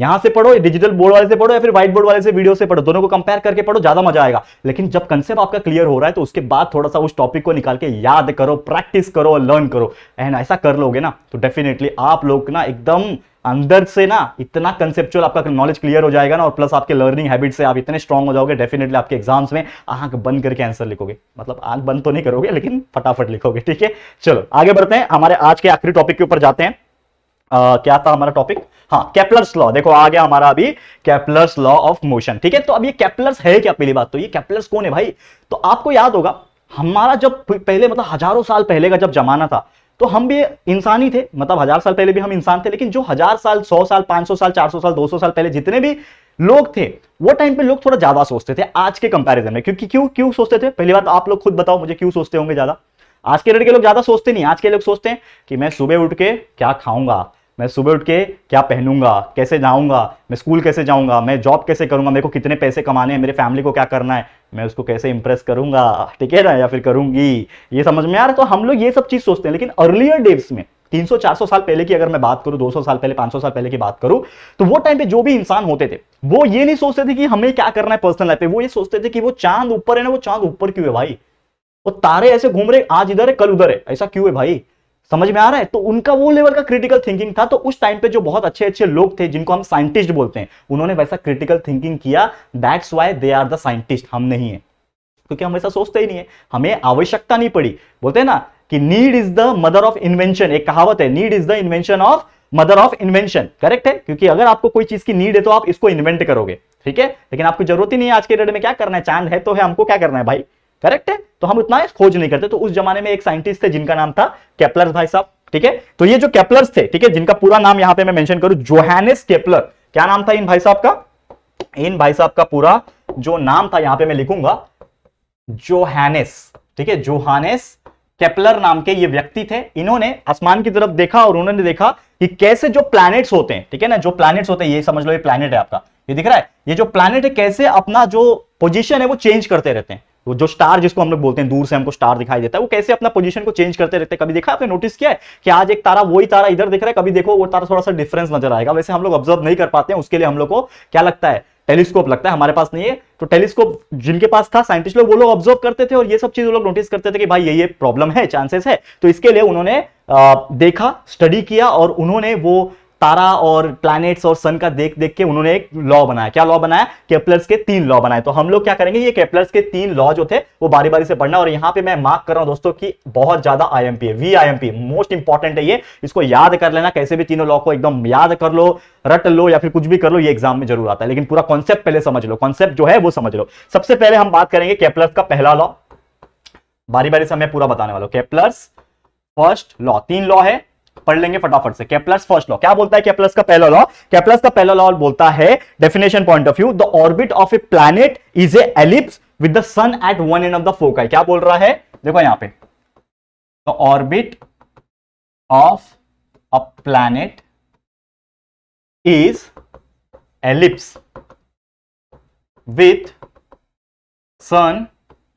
यहां से पढ़ो डिजिटल बोर्ड वाले से पढ़ो या फिर व्हाइट बोर्ड वाले से वीडियो से पढ़ो दोनों को कंपेयर करके पढ़ो ज्यादा मजा आएगा लेकिन जब कंसेप्ट आपका क्लियर हो रहा है तो उसके बाद थोड़ा सा उस टॉपिक को निकाल के याद करो प्रैक्टिस करो और लर्न करो एंड ऐसा कर लोगे ना तो डेफिनेटली आप लोग ना एकदम अंदर से ना इतना कंसेप्चुअल आपका नॉलेज क्लियर हो जाएगा ना और प्लस आपके लर्निंग हैबिट से आप इतने स्ट्रॉग हो जाओगे डेफिनेटली आपके एग्जाम्स में आंख बंद करके आंसर लिखोगे मतलब आंख बंद तो नहीं करोगे लेकिन फटाफट लिखोगे ठीक है चलो आगे बढ़ते हैं हमारे आज के आखिरी टॉपिक के ऊपर जाते हैं आ, क्या था हमारा टॉपिक हाँ कैपलर्स लॉ देखो आ गया हमारा अभी कैपलर्स लॉ ऑफ मोशन ठीक है तो अब ये कैपलर्स है क्या पहली बात तो ये कैपलर्स कौन है भाई तो आपको याद होगा हमारा जब पहले मतलब हजारों साल पहले का जब जमाना था तो हम भी इंसान ही थे मतलब हजार साल पहले भी हम इंसान थे लेकिन जो हजार साल सौ साल पांच सौ साल चार सौ साल दो सौ साल पहले जितने भी लोग थे वो टाइम पे लोग थोड़ा ज्यादा सोचते थे आज के कंपैरिजन में क्योंकि क्यों क्यों सोचते थे पहली बात आप लोग खुद बताओ मुझे क्यों सोचते होंगे ज्यादा आज के डेट के लोग ज्यादा सोचते नहीं आज के लोग सोचते हैं कि मैं सुबह उठ के क्या खाऊंगा मैं सुबह उठ के क्या पहनूंगा कैसे जाऊंगा मैं स्कूल कैसे जाऊंगा मैं जॉब कैसे करूंगा मेरे को कितने पैसे कमाने हैं मेरे फैमिली को क्या करना है मैं उसको कैसे इंप्रेस करूंगा ठीक है ना या फिर करूंगी ये समझ में आ रहा तो हम लोग ये सब चीज़ सोचते हैं लेकिन अर्लियर डेट्स में 300 400 साल पहले की अगर मैं बात करूं 200 साल पहले 500 साल पहले की बात करूं तो वो टाइम पे जो भी इंसान होते थे वो ये नहीं सोचते थे कि हमें क्या करना है पर्सनल लाइफ पे वो ये सोचते थे कि वो चांद ऊपर है ना वो चांद ऊपर क्यों है भाई वो तारे ऐसे घूम रहे आज इधर है कल उधर है ऐसा क्यों है भाई समझ में आ रहा है तो उनका वो लेवल का क्रिटिकल थिंकिंग था तो उस टाइम पे जो बहुत अच्छे अच्छे लोग थे जिनको हम साइंटिस्ट बोलते हैं उन्होंने वैसा क्रिटिकल थिंकिंग किया that's why they are the scientist हम नहीं है क्योंकि हम ऐसा सोचते ही नहीं है हमें आवश्यकता नहीं पड़ी बोलते हैं ना कि need is the mother of invention एक कहावत है need is the invention of mother of invention correct है क्योंकि अगर आपको कोई चीज की नीड है तो आप इसको इन्वेंट करोगे ठीक है लेकिन आपको जरूरत ही नहीं है आज के डेट में क्या करना है चांद है तो है हमको क्या करना है भाई करेक्ट है तो हम उतना खोज नहीं करते तो उस जमाने में एक साइंटिस्ट थे जिनका नाम था कैप्लर भाई साहब ठीक है तो ये जो कैप्लर थे ठीक है जिनका पूरा नाम यहां पे मैं करूं जोहैनिस केपलर क्या नाम था इन भाई साहब का इन भाई साहब का पूरा जो नाम था यहां पर मैं लिखूंगा जोहैनिस ठीक है जोहानिस केपलर नाम के ये व्यक्ति थे इन्होंने आसमान की तरफ देखा और उन्होंने देखा कि कैसे जो प्लैनेट्स होते हैं ठीक है ना जो प्लैनेट्स होते हैं ये समझ लो ये प्लैनेट है आपका ये दिख रहा है ये जो प्लैनेट है कैसे अपना जो पोजीशन है वो चेंज करते रहते हैं जो स्टार जिसको हम लोग बोलते हैं दूर से हमको स्टार दिखाई देता है वो कैसे अपना पोजीशन को चेंज करते रहते हैं कभी देखा आपने नोटिस किया है कि आज एक तारा वही तारा इधर दिख रहा है कभी देखो वो तारा थोड़ा सा डिफरेंस नजर आएगा वैसे हम लोग ऑब्जर्व नहीं कर पाते हैं उसके लिए हम लोग को क्या लगता है टेलीस्कोप लगता है हमारे पास नहीं है तो टेलीस्कोप जिनके पास था साइंटिस्ट लोग वो लोग ऑब्जर्व करते थे और ये सब चीज लोग नोटिस करते थे कि भाई ये ये प्रॉब्लम है चांसेस है तो इसके लिए उन्होंने देखा स्टडी किया और उन्होंने वो तारा और प्लैनेट्स और सन का देख देख के उन्होंने एक लॉ बनाया क्या लॉ बनाया केपलर्स के तीन लॉ बनाए तो हम लोग क्या करेंगे ये केपलर्स के तीन लॉ जो थे वो बारी बारी से पढ़ना और यहाँ पे मैं मार्क कर रहा हूँ दोस्तों की बहुत ज्यादा आई है वी आई मोस्ट इंपॉर्टेंट है ये इसको याद कर लेना कैसे भी तीनों लॉ को एकदम याद कर लो रट लो या फिर कुछ भी कर लो ये एग्जाम में जरूर आता है लेकिन पूरा कॉन्सेप्ट पहले समझ लो कॉन्सेप्ट जो है वो समझ लो सबसे पहले हम बात करेंगे केपलर्स का पहला लॉ बारी बारी से मैं पूरा बताने वाला हूँ केपलर्स फर्स्ट लॉ तीन लॉ है पढ़ लेंगे फटाफट से कैप्लस फर्स्ट लॉ क्या बोलता है कैप्लस का पहला लॉ केप्लस का पहला लॉ बोलता है definition point of view the orbit of a planet is a ellipse with the sun at one end of the foci क्या बोल रहा है देखो यहां पर the orbit of a planet is ellipse with sun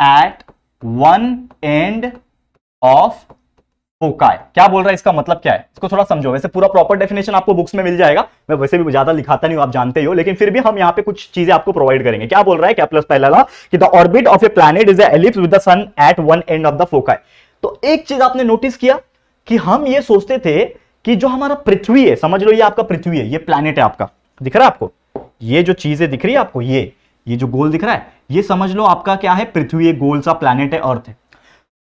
at one end of होका तो है क्या बोल रहा है इसका मतलब क्या है इसको थोड़ा समझो वैसे पूरा प्रॉपर डेफिनेशन आपको बुक्स में मिल जाएगा मैं वैसे भी ज्यादा लिखाता नहीं हूं आप जानते हो लेकिन फिर भी हम यहाँ पे कुछ चीजें आपको प्रोवाइड करेंगे क्या बोल रहा है क्या प्लस पहला था कि the orbit of a planet is ellipse with the sun at one end of the foci तो एक चीज आपने नोटिस किया कि हम ये सोचते थे कि जो हमारा पृथ्वी है समझ लो ये आपका पृथ्वी है ये प्लैनेट है आपका दिख रहा है आपको ये जो चीजें दिख रही है आपको ये ये जो गोल दिख रहा है ये समझ लो आपका क्या है पृथ्वी गोल सा प्लेनेट है अर्थ है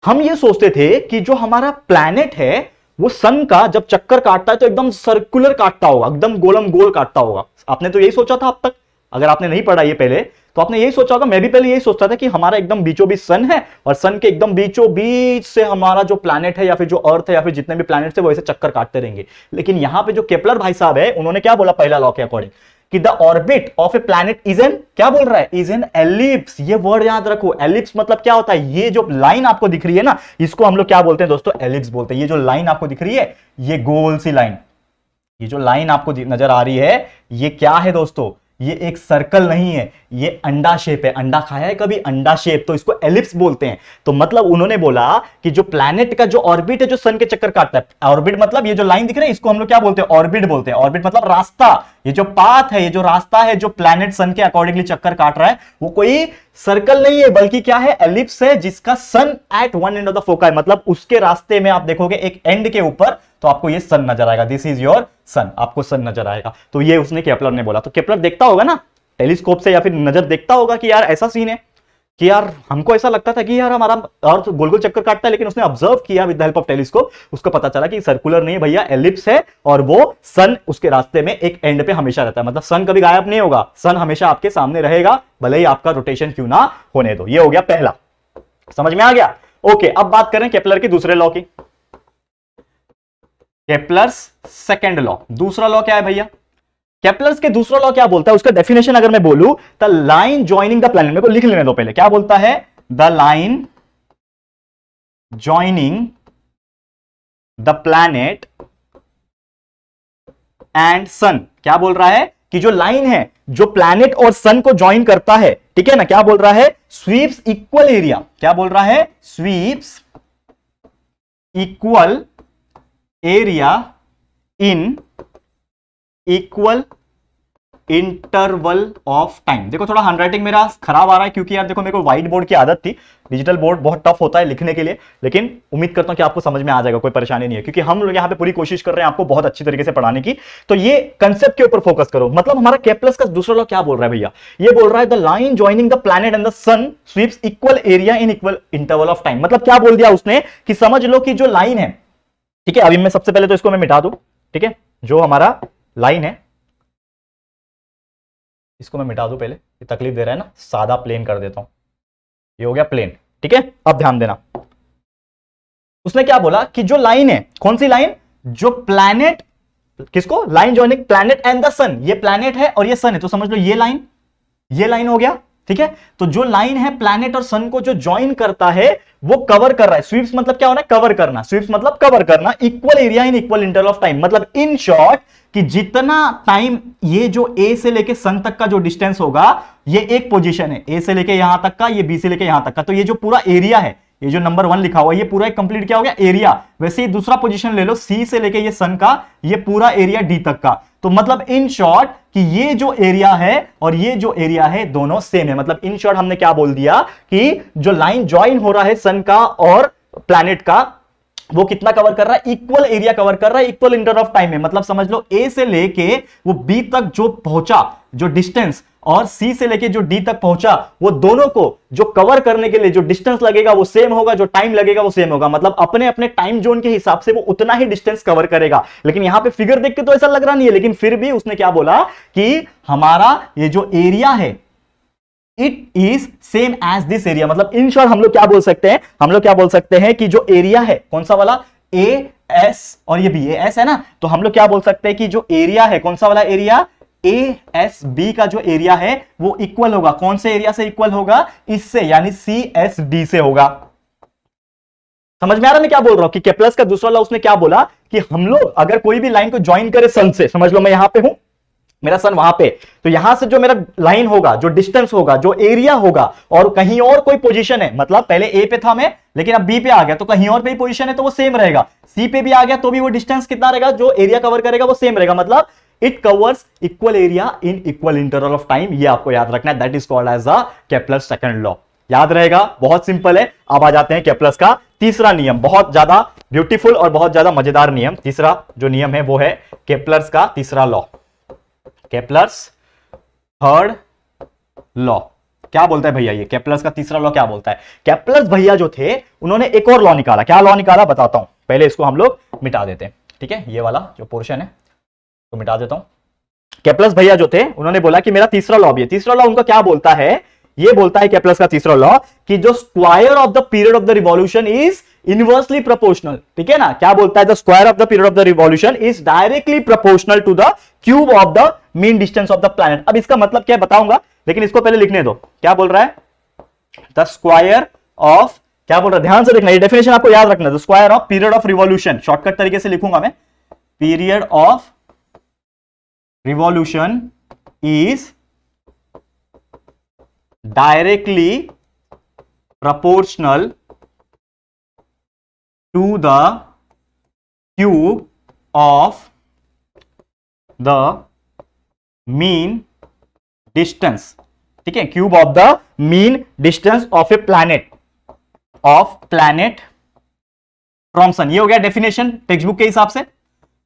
हम ये सोचते थे कि जो हमारा प्लैनेट है वो सन का जब चक्कर काटता है तो एकदम सर्कुलर काटता होगा एकदम गोलम गोल काटता होगा आपने तो यही सोचा था अब तक अगर आपने नहीं पढ़ा ये पहले तो आपने यही सोचा होगा मैं भी पहले यही सोचता था कि हमारा एकदम बीचों बीच सन है और सन के एकदम बीचों बीच से हमारा जो प्लैनेट है या फिर जो अर्थ है या फिर जितने भी प्लानट है वो ऐसे चक्कर काटते रहेंगे लेकिन यहाँ पे जो केपलर भाई साहब है उन्होंने क्या बोला पहला लॉ के अकॉर्डिंग कि the orbit of a planet is an क्या बोल रहा है इज एन एलिप्स ये वर्ड याद रखो एलिप्स मतलब क्या होता है ये जो लाइन आपको दिख रही है ना इसको हम लोग क्या बोलते हैं दोस्तों एलिप्स बोलते हैं ये जो लाइन आपको दिख रही है ये गोल सी लाइन ये जो लाइन आपको नजर आ रही है ये क्या है दोस्तों ये एक सर्कल नहीं है ये अंडा शेप है अंडा खाया है कभी अंडा शेप तो इसको एलिप्स बोलते हैं तो मतलब उन्होंने बोला कि जो प्लैनेट का जो ऑर्बिट है जो सन के चक्कर काटता है ऑर्बिट मतलब ये जो लाइन दिख रहा है इसको हम लोग क्या बोलते हैं ऑर्बिट बोलते हैं ऑर्बिट मतलब रास्ता ये जो पाथ है ये जो रास्ता है जो प्लैनेट सन के अकॉर्डिंगली चक्कर काट रहा है वो कोई सर्कल नहीं है बल्कि क्या है एलिप्स है जिसका sun at one end of the foci है मतलब उसके रास्ते में आप देखोगे एक एंड के ऊपर तो आपको ये सन नजर आएगा दिस इज योर सन आपको सन नजर आएगा तो ये उसने केपलर ने बोला तो केपलर देखता होगा ना टेलीस्कोप से या फिर नजर देखता होगा कि यार ऐसा सीन है कि यार हमको ऐसा लगता था कि यार हमारा अर्थ तो गोल गोल चक्कर काटता है लेकिन उसने ऑब्जर्व किया with the help of telescope उसको पता चला कि सर्कुलर नहीं भैया एलिप्स है और वो सन उसके रास्ते में एक एंड पे हमेशा रहता है मतलब सन कभी गायब नहीं होगा सन हमेशा आपके सामने रहेगा भले ही आपका रोटेशन क्यों ना होने दो ये हो गया पहला समझ में आ गया ओके अब बात करें केपलर के दूसरे लॉ की केपलर सेकेंड लॉ दूसरा लॉ क्या है भैया केपलर्स के दूसरा लॉ क्या बोलता है उसका डेफिनेशन अगर मैं बोलू the line joining the planet मेरे को लिख लेने दो पहले क्या बोलता है the line joining the planet and sun क्या बोल रहा है कि जो लाइन है जो प्लैनेट और सन को ज्वाइन करता है ठीक है ना क्या बोल रहा है स्वीप्स इक्वल एरिया क्या बोल रहा है sweeps equal area in equal interval of time देखो थोड़ा हैंडराइटिंग मेरा खराब आ रहा है क्योंकि यार देखो मेरे को व्हाइट बोर्ड की आदत थी डिजिटल बोर्ड बहुत टफ होता है लिखने के लिए लेकिन उम्मीद करता हूं कि आपको समझ में आ जाएगा कोई परेशानी नहीं है क्योंकि हम लोग यहाँ पे पूरी कोशिश कर रहे हैं आपको बहुत अच्छी तरीके से पढ़ाने की तो ये कंसेप्ट के ऊपर फोकस करो मतलब हमारा कैप्लस का दूसरा लोग क्या बोल रहा है भैया ये बोल रहा है the line joining the planet and the sun sweeps equal area in equal interval of time मतलब क्या बोल दिया उसने कि समझ लो कि जो लाइन है ठीक है अभी मैं सबसे पहले तो इसको मैं मिटा दू ठीक है जो हमारा लाइन है इसको मैं मिटा दूं पहले ये तकलीफ दे रहा है ना सादा प्लेन कर देता हूं ये हो गया प्लेन ठीक है अब ध्यान देना उसने क्या बोला कि जो लाइन है कौन सी लाइन जो प्लैनेट किसको लाइन जो प्लैनेट एंड द सन ये प्लैनेट है और ये सन है तो समझ लो ये लाइन ये लाइन हो गया ठीक है तो जो लाइन है प्लैनेट और सन को जो ज्वाइन करता है वो कवर कर रहा है स्वीप्स मतलब क्या होना है कवर करना स्वीप्स मतलब कवर करना equal area in equal interval of time मतलब इन शॉर्ट कि जितना टाइम ये जो ए से लेके सन तक का जो डिस्टेंस होगा ये एक पोजीशन है ए से लेके यहां तक का ये बी से लेके यहां तक का तो ये जो पूरा एरिया है ये जो नंबर वन लिखा हुआ ये पूरा एक कंप्लीट क्या हो गया एरिया वैसे ही दूसरा पोजीशन ले लो सी से लेके ये सन का ये पूरा एरिया डी तक का तो मतलब इन शॉर्ट कि ये जो एरिया है और ये जो एरिया है दोनों सेम है मतलब इन शॉर्ट हमने क्या बोल दिया कि जो लाइन ज्वाइन हो रहा है सन का और प्लैनेट का वो कितना कवर कर रहा है इक्वल एरिया कवर कर रहा है इक्वल इंटर ऑफ टाइम में मतलब समझ लो ए से लेके वो बी तक जो पहुंचा जो डिस्टेंस और सी से लेके जो डी तक पहुंचा वो दोनों को जो कवर करने के लिए जो डिस्टेंस लगेगा वो सेम होगा जो टाइम लगेगा वो सेम होगा मतलब अपने अपने टाइम जोन के हिसाब से वो उतना ही डिस्टेंस कवर करेगा लेकिन यहां पे फिगर देख के तो ऐसा लग रहा नहीं है लेकिन फिर भी उसने क्या बोला कि हमारा ये जो एरिया है it is same as this area मतलब इन शॉर्ट हम लोग क्या बोल सकते हैं हम लोग क्या बोल सकते हैं कि जो एरिया है कौन सा वाला ए एस और ये बी ए एस है ना तो हम लोग क्या बोल सकते हैं कि जो एरिया है कौन सा वाला एरिया ए एस बी का जो एरिया है वो इक्वल होगा कौन से एरिया से इक्वल होगा इससे यानी सी एस डी से होगा समझ में आ रहा मैं क्या बोल रहा हूं कि प्लस का दूसरा लॉ उसने क्या बोला कि हम लोग अगर कोई भी लाइन को ज्वाइन करे सन से समझ लो मैं यहां पे हूं मेरा सन वहां पे तो यहां से जो मेरा लाइन होगा जो डिस्टेंस होगा जो एरिया होगा और कहीं और कोई पोजीशन है मतलब पहले ए पे था मैं लेकिन अब बी पे आ गया तो कहीं और पे पोजीशन है तो वो सेम रहेगा सी पे भी आ गया तो भी वो डिस्टेंस कितना रहेगा जो एरिया कवर करेगा वो सेम रहेगा मतलब it covers equal area in equal interval of time ये आपको याद रखना है that is called as a Kepler second law याद रहेगा बहुत सिंपल है अब आ जाते हैं कैप्लस का तीसरा नियम बहुत ज्यादा ब्यूटीफुल और बहुत ज्यादा मजेदार नियम तीसरा जो नियम है वो है केपलर्स का तीसरा लॉ केपलर्स थर्ड लॉ क्या बोलता है भैया ये केपलर्स का तीसरा लॉ क्या बोलता है केपलर्स भैया जो थे उन्होंने एक और लॉ निकाला क्या लॉ निकाला बताता हूं पहले इसको हम लोग मिटा देते हैं ठीक है ये वाला जो पोर्शन है तो मिटा देता हूं केपलर्स भैया जो थे उन्होंने बोला कि मेरा तीसरा लॉ भी है तीसरा लॉ उनका क्या बोलता है ये बोलता है केपलर्स का तीसरा लॉ कि जो square of the period of the revolution is inversely proportional ठीक है ना क्या बोलता है the square of the period of the revolution is directly proportional to the cube of the mean distance of the planet अब इसका मतलब क्या बताऊंगा लेकिन इसको पहले लिखने दो क्या बोल रहा है द स्क्वायर ऑफ क्या बोल रहा है ध्यान से देखना ये डेफिनेशन आपको याद रखना the square of period of revolution shortcut तरीके से लिखूंगा मैं period of revolution is directly proportional to the cube of the mean distance ठीक है cube of the mean distance of a planet of planet from sun ये हो गया definition text book के हिसाब से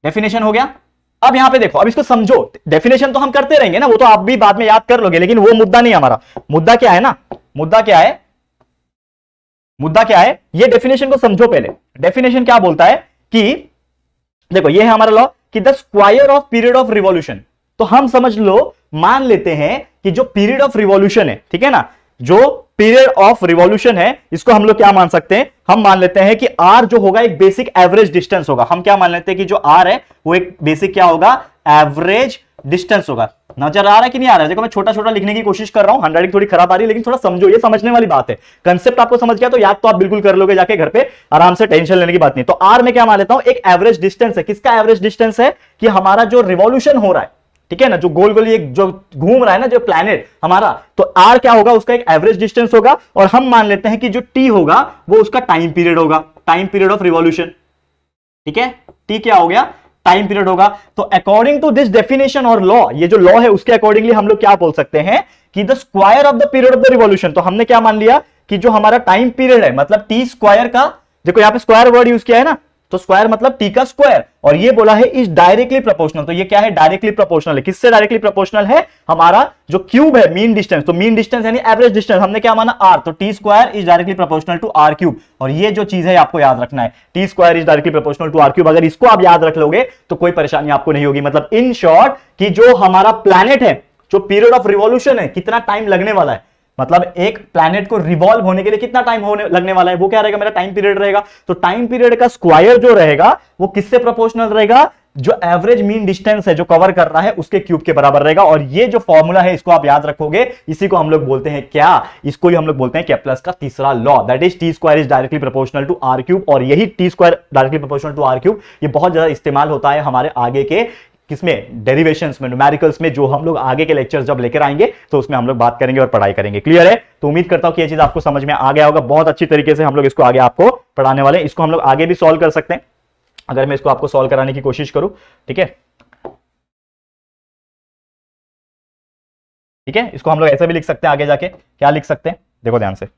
डेफिनेशन हो गया अब यहां पे देखो अब इसको समझो डेफिनेशन तो हम करते रहेंगे ना वो तो आप भी बाद में याद कर लोगे लेकिन वो मुद्दा नहीं हमारा मुद्दा क्या है ना मुद्दा क्या है मुद्दा क्या है ये डेफिनेशन को समझो पहले डेफिनेशन क्या बोलता है कि देखो ये है हमारा लॉ कि the square of period of revolution तो हम समझ लो मान लेते हैं कि जो पीरियड ऑफ रिवॉल्यूशन है ठीक है ना जो पीरियड ऑफ रिवॉल्यूशन है इसको हम लोग क्या मान सकते हैं हम मान लेते हैं कि आर जो होगा एक बेसिक एवरेज डिस्टेंस होगा हम क्या मान लेते हैं कि जो आर है वो एक बेसिक क्या होगा एवरेज डिस्टेंस होगा नजर आ रहा है कि नहीं आ रहा है देखो मैं छोटा छोटा लिखने की कोशिश कर रहा हूँ हैंडराइटिंग थोड़ी खराब आ रही है लेकिन थोड़ा समझो ये समझने वाली बात है कंसेप्ट आपको समझ गया तो याद तो आप बिल्कुल कर लोगे जाके घर पे आराम से टेंशन लेने की बात नहीं तो आर में क्या मान लेता हूं एक एवरेज डिस्टेंस है किसका एवरेज डिस्टेंस है कि हमारा जो रिवोल्यूशन हो रहा है ठीक है ना जो गोल गोल ये जो घूम रहा है ना जो प्लेनेट हमारा तो आर क्या होगा उसका एक एवरेज डिस्टेंस होगा और हम मान लेते हैं कि जो टी होगा वो उसका टाइम पीरियड होगा टाइम पीरियड ऑफ रिवॉल्यूशन ठीक है टी क्या हो गया टाइम पीरियड होगा तो अकॉर्डिंग टू दिस डेफिनेशन और लॉ ये जो लॉ है उसके अकॉर्डिंगली हम लोग क्या बोल सकते हैं कि the square of the period of the revolution तो हमने क्या मान लिया कि जो हमारा टाइम पीरियड है मतलब टी स्क्वायर का देखो यहाँ पे स्क्वायर वर्ड यूज किया है ना तो स्क्वायर मतलब टी का स्क्वायर और ये बोला है इज डायरेक्टली प्रोपोर्शनल तो ये क्या है डायरेक्टली प्रोपोर्शनल है किससे डायरेक्टली प्रोपोर्शनल है हमारा जो क्यूब है मीन डिस्टेंस तो मीन डिस्टेंस यानी एवरेज डिस्टेंस हमने क्या माना आर तो T square is directly proportional to R cube और ये जो चीज है आपको याद रखना है T square is directly proportional to R cube अगर इसको आप याद रख लोगे तो कोई परेशानी आपको नहीं होगी मतलब इन शॉर्ट कि जो हमारा प्लैनेट है जो पीरियड ऑफ रिवॉल्यूशन है कितना टाइम लगने वाला है मतलब एक प्लैनेट को रिवॉल्व होने के लिए कितना टाइम होने लगने वाला है वो क्या रहेगा मेरा टाइम पीरियड रहेगा तो टाइम पीरियड का स्क्वायर जो रहेगा वो किससे प्रोपोर्शनल रहेगा जो एवरेज मीन डिस्टेंस है जो कवर कर रहा है उसके क्यूब के बराबर रहेगा और ये जो फॉर्मूला है इसको आप याद रखोगे इसी को हम लोग बोलते हैं क्या इसको ही हम लोग बोलते हैं कैप्लस का तीसरा law that is T square is directly proportional to R cube और यही T square directly proportional to R cube ये बहुत ज्यादा इस्तेमाल होता है हमारे आगे के किसमें डेरिवेशन में न्यूमेरिकल्स में जो हम लोग आगे के लेक्चर जब लेकर आएंगे तो उसमें हम लोग बात करेंगे और पढ़ाई करेंगे क्लियर है तो उम्मीद करता हूं कि यह चीज आपको समझ में आ गया होगा बहुत अच्छी तरीके से हम लोग इसको आगे आपको पढ़ाने वाले इसको हम लोग आगे भी सोल्व कर सकते हैं अगर मैं इसको आपको सोल्व कराने की कोशिश करूं ठीक है ठीक है इसको हम लोग ऐसे भी लिख सकते हैं आगे जाके क्या लिख सकते हैं देखो ध्यान से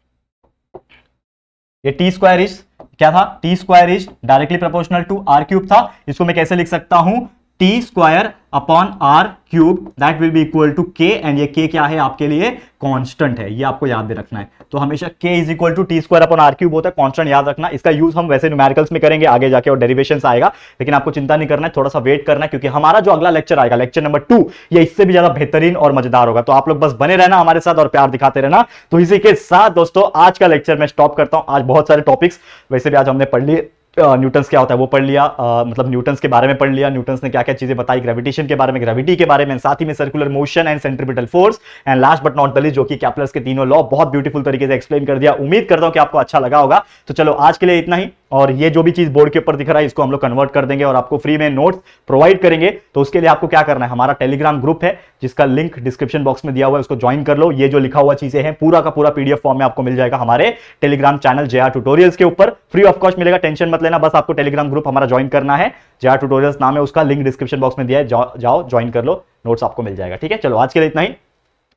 ये टी स्क्वायर इज क्या था T square is directly proportional to R cube था इसको मैं कैसे लिख सकता हूं T square upon R cube that will be equal to K and ये के क्या है आपके लिए कांस्टेंट है ये आपको याद रखना है तो हमेशा K is equal to T square upon R cube होता है कांस्टेंट याद रखना इसका यूज हम वैसे न्यूमेरिकल्स में करेंगे आगे जाके और डेरिवेशन आएगा लेकिन आपको चिंता नहीं करना है थोड़ा सा वेट करना है क्योंकि हमारा जो अगला लेक्चर आएगा लेक्चर नंबर टू ये इससे भी ज्यादा बेहतरीन और मजेदार होगा तो आप लोग बस बने रहना हमारे साथ और प्यार दिखाते रहना तो इसी के साथ दोस्तों आज का लेक्चर मैं स्टॉप करता हूँ आज बहुत सारे टॉपिक्स वैसे भी आज हमने पढ़ लिए न्यूटन्स क्या होता है वो पढ़ लिया आ, मतलब न्यूटन्स के बारे में पढ़ लिया न्यूटन्स ने क्या क्या चीज़ें बताई ग्रेविटेशन के बारे में ग्रेविटी के बारे में साथ ही में circular motion and centripetal force and last but not the जो कि कैपलर्स के तीनों लॉ बहुत ब्यूटीफुल तरीके से एक्सप्लेन कर दिया उम्मीद करता हूं कि आपको अच्छा लगा होगा तो चलो आज के लिए इतना ही और ये जो भी चीज़ बोर्ड के ऊपर दिख रहा है इसको हम लोग कन्वर्ट कर देंगे और आपको फ्री में नोट्स प्रोवाइड करेंगे तो उसके लिए आपको क्या करना है हमारा टेलीग्राम ग्रुप है जिसका लिंक डिस्क्रिप्शन बॉक्स में दिया हुआ है उसको ज्वाइन कर लो ये जो लिखा हुआ चीज़ें हैं पूरा का पूरा पीडीएफ फॉर्म में आपको मिल जाएगा हमारे टेलीग्राम चैनल जे ट्यूटोरियल्स के ऊपर फ्री ऑफ कॉस्ट मिलेगा टेंशन मत मत लेना बस आपको टेलीग्राम ग्रुप हमारा ज्वाइन करना है जहाँ ट्यूटोरियल्स नाम है उसका लिंक डिस्क्रिप्शन बॉक्स में दिया है जाओ ज्वाइन कर लो नोट्स आपको मिल जाएगा ठीक है चलो आज के लिए इतना ही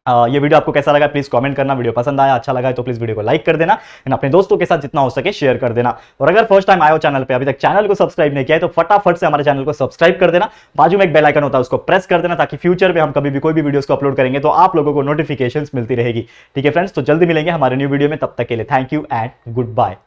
आ, ये वीडियो आपको कैसा लगा प्लीज कमेंट करना वीडियो पसंद आया अच्छा लगा तो प्लीज वीडियो को लाइक कर देना एंड अपने दोस्तों के साथ जितना हो सके शेयर कर देना और अगर फर्स्ट टाइम आयो चैनल पे अभी तक चैनल को सब्सक्राइब नहीं किया है तो फटाफट से हमारे चैनल को सब्सक्राइब कर देना बाजू में एक बेलाइकन होता है उसको प्रेस कर देना ताकि फ्यूचर में हम कभी भी कोई भी वीडियो को अपलोड करेंगे तो आप लोगों को नोटिफिकेशन मिलती रहेगी ठीक है फ्रेंड्स तो जल्दी मिलेंगे हमारे न्यू वीडियो में तब तक के लिए thank you and good bye